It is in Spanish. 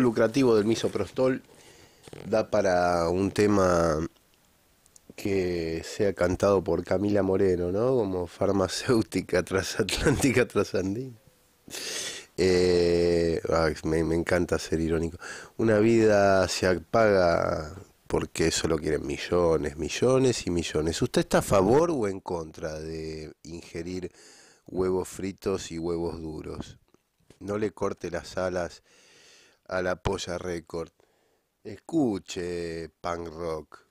lucrativo del misoprostol da para un tema que sea cantado por Camila Moreno, ¿no? Como farmacéutica transatlántica trasandina. Eh, me, me, encanta ser irónico. Una vida se apaga porque eso lo quieren millones, millones y millones. ¿Usted está a favor o en contra de ingerir huevos fritos y huevos duros? No le corte las alas a la Polla Record. Escuche punk rock.